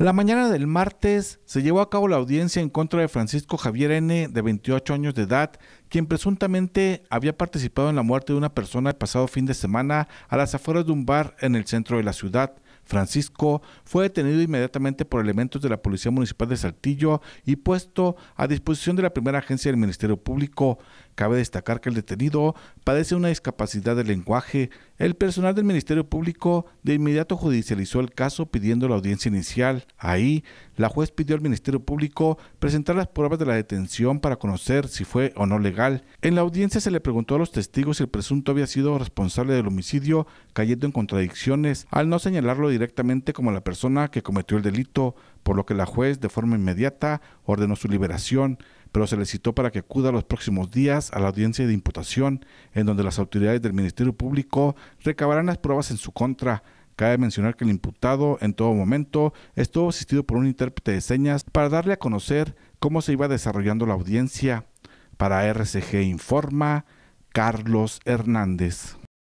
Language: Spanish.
La mañana del martes se llevó a cabo la audiencia en contra de Francisco Javier N., de 28 años de edad, quien presuntamente había participado en la muerte de una persona el pasado fin de semana a las afueras de un bar en el centro de la ciudad. Francisco fue detenido inmediatamente por elementos de la Policía Municipal de Saltillo y puesto a disposición de la primera agencia del Ministerio Público. Cabe destacar que el detenido padece una discapacidad de lenguaje, el personal del Ministerio Público de inmediato judicializó el caso pidiendo la audiencia inicial. Ahí, la juez pidió al Ministerio Público presentar las pruebas de la detención para conocer si fue o no legal. En la audiencia se le preguntó a los testigos si el presunto había sido responsable del homicidio, cayendo en contradicciones al no señalarlo directamente como la persona que cometió el delito, por lo que la juez de forma inmediata ordenó su liberación pero se le citó para que acuda los próximos días a la audiencia de imputación, en donde las autoridades del Ministerio Público recabarán las pruebas en su contra. Cabe mencionar que el imputado en todo momento estuvo asistido por un intérprete de señas para darle a conocer cómo se iba desarrollando la audiencia. Para RCG Informa, Carlos Hernández.